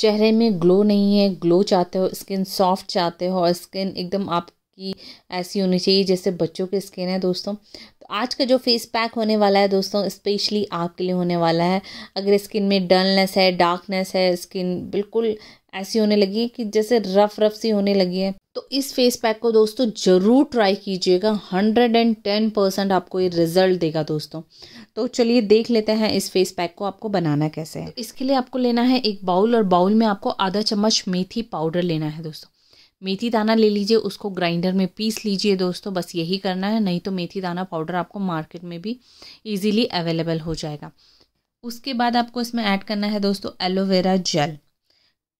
चेहरे में ग्लो नहीं है ग्लो चाहते हो स्किन सॉफ्ट चाहते हो और स्किन एकदम आपकी ऐसी होनी चाहिए जैसे बच्चों की स्किन है दोस्तों तो आज का जो फेस पैक होने वाला है दोस्तों स्पेशली आपके लिए होने वाला है अगर स्किन में डलनेस है डार्कनेस है स्किन बिल्कुल ऐसी होने लगी है कि जैसे रफ रफ सी होने लगी है तो इस फेस पैक को दोस्तों ज़रूर ट्राई कीजिएगा हंड्रेड एंड टेन परसेंट आपको ये रिज़ल्ट देगा दोस्तों तो चलिए देख लेते हैं इस फेस पैक को आपको बनाना कैसे है तो इसके लिए आपको लेना है एक बाउल और बाउल में आपको आधा चम्मच मेथी पाउडर लेना है दोस्तों मेथी दाना ले लीजिए उसको ग्राइंडर में पीस लीजिए दोस्तों बस यही करना है नहीं तो मेथी दाना पाउडर आपको मार्केट में भी ईजीली अवेलेबल हो जाएगा उसके बाद आपको इसमें ऐड करना है दोस्तों एलोवेरा जेल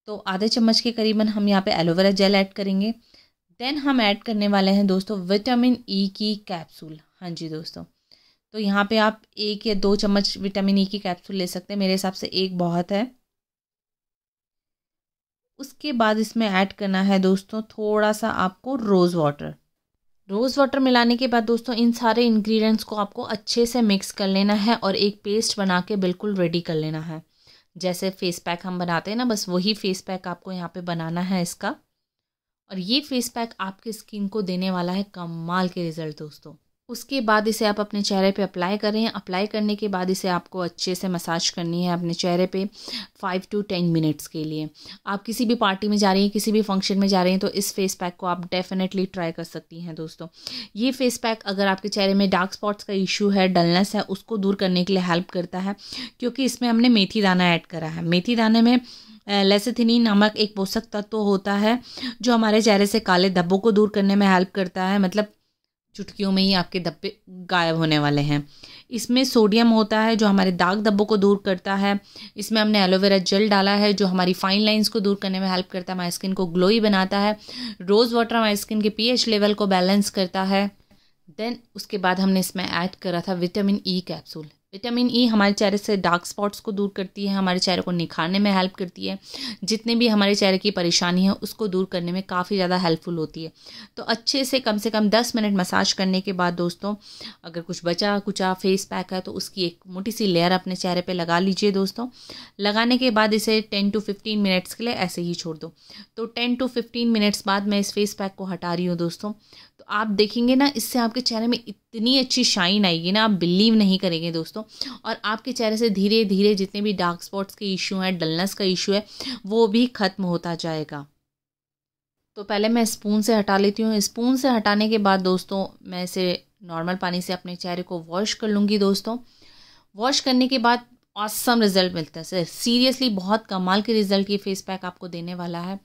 तो आधे चम्मच के करीबन हम यहाँ पे एलोवेरा जेल ऐड करेंगे देन हम ऐड करने वाले हैं दोस्तों विटामिन ई e की कैप्सूल हाँ जी दोस्तों तो यहाँ पे आप एक या दो चम्मच विटामिन ई e की कैप्सूल ले सकते हैं मेरे हिसाब से एक बहुत है उसके बाद इसमें ऐड करना है दोस्तों थोड़ा सा आपको रोज़ वाटर रोज़ वाटर मिलाने के बाद दोस्तों इन सारे इंग्रेडिएंट्स को आपको अच्छे से मिक्स कर लेना है और एक पेस्ट बना के बिल्कुल रेडी कर लेना है जैसे फेस पैक हम बनाते हैं ना बस वही फेस पैक आपको यहाँ पे बनाना है इसका और ये फेस पैक आपकी स्किन को देने वाला है कमाल के रिजल्ट दोस्तों उसके बाद इसे आप अपने चेहरे पे अप्लाई करें अप्लाई करने के बाद इसे आपको अच्छे से मसाज करनी है अपने चेहरे पे फाइव टू टेन मिनट्स के लिए आप किसी भी पार्टी में जा रही हैं किसी भी फंक्शन में जा रही हैं तो इस फेस पैक को आप डेफिनेटली ट्राई कर सकती हैं दोस्तों ये फेस पैक अगर आपके चेहरे में डार्क स्पॉट्स का इशू है डलनेस है उसको दूर करने के लिए हेल्प करता है क्योंकि इसमें हमने मेथी दाना ऐड करा है मेथी दाने में लेसिथिनिन नामक एक पोषक तत्व तो होता है जो हमारे चेहरे से काले धब्बों को दूर करने में हेल्प करता है मतलब चुटकियों में ही आपके धब्बे गायब होने वाले हैं इसमें सोडियम होता है जो हमारे दाग धब्बों को दूर करता है इसमें हमने एलोवेरा जेल डाला है जो हमारी फाइन लाइंस को दूर करने में हेल्प करता है हमारी स्किन को ग्लोई बनाता है रोज़ वाटर हमारी स्किन के पीएच लेवल को बैलेंस करता है देन उसके बाद हमने इसमें ऐड करा था vitamin E e capsule vitamin E e हमारे चेहरे से डार्क स्पॉट्स को दूर करती है हमारे चेहरे को निखारने में हेल्प करती है जितने भी हमारे चेहरे की परेशानी है उसको दूर करने में काफ़ी ज़्यादा हेल्पफुल होती है तो अच्छे से कम से कम दस मिनट मसाज करने के बाद दोस्तों अगर कुछ बचा कुचा फेस पैक है तो उसकी एक मोटी सी लेयर अपने चेहरे पर लगा लीजिए दोस्तों लगाने के बाद इसे टेन टू फिफ्टीन मिनट्स के लिए ऐसे ही छोड़ दो तो टेन टू फिफ्टीन मिनट्स बाद मैं इस फेस पैक को हटा रही हूँ दोस्तों आप देखेंगे ना इससे आपके चेहरे में इतनी अच्छी शाइन आएगी ना आप बिलीव नहीं करेंगे दोस्तों और आपके चेहरे से धीरे धीरे जितने भी डार्क स्पॉट्स के इशू हैं डलनेस का इशू है वो भी ख़त्म होता जाएगा तो पहले मैं स्पून से हटा लेती हूँ स्पून से हटाने के बाद दोस्तों मैं इसे नॉर्मल पानी से अपने चेहरे को वॉश कर लूँगी दोस्तों वॉश करने के बाद ऑसम रिज़ल्ट मिलता है सर सीरियसली बहुत कमाल के रिज़ल्ट ये फेस पैक आपको देने वाला है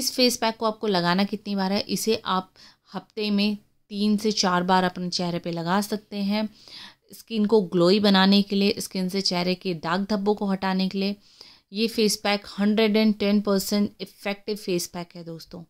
इस फेस पैक को आपको लगाना कितनी बार है इसे आप हफ्ते में तीन से चार बार अपने चेहरे पे लगा सकते हैं स्किन को ग्लोई बनाने के लिए स्किन से चेहरे के दाग धब्बों को हटाने के लिए ये face pack hundred and ten percent effective face pack है दोस्तों